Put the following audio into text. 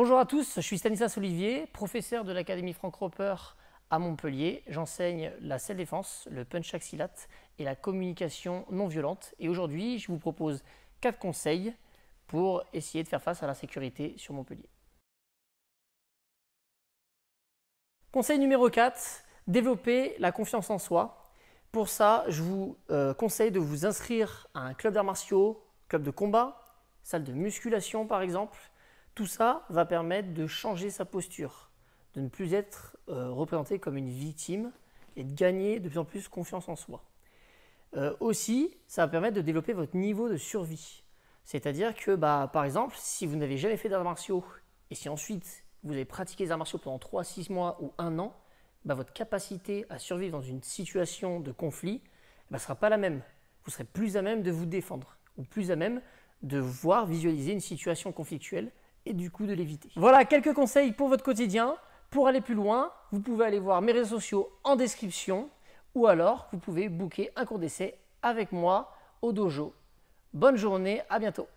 Bonjour à tous, je suis Stanislas Olivier, professeur de l'Académie Franck Roper à Montpellier. J'enseigne la self-défense, le punch axilat et la communication non violente. Et aujourd'hui, je vous propose quatre conseils pour essayer de faire face à la sécurité sur Montpellier. Conseil numéro 4, développer la confiance en soi. Pour ça, je vous euh, conseille de vous inscrire à un club d'arts martiaux, club de combat, salle de musculation par exemple, tout ça va permettre de changer sa posture, de ne plus être euh, représenté comme une victime et de gagner de plus en plus confiance en soi. Euh, aussi, ça va permettre de développer votre niveau de survie. C'est-à-dire que, bah, par exemple, si vous n'avez jamais fait d'arts martiaux et si ensuite vous avez pratiqué les arts martiaux pendant 3, 6 mois ou un an, bah, votre capacité à survivre dans une situation de conflit ne bah, sera pas la même. Vous serez plus à même de vous défendre ou plus à même de voir visualiser une situation conflictuelle et du coup de l'éviter. Voilà quelques conseils pour votre quotidien. Pour aller plus loin, vous pouvez aller voir mes réseaux sociaux en description ou alors vous pouvez booker un cours d'essai avec moi au dojo. Bonne journée, à bientôt.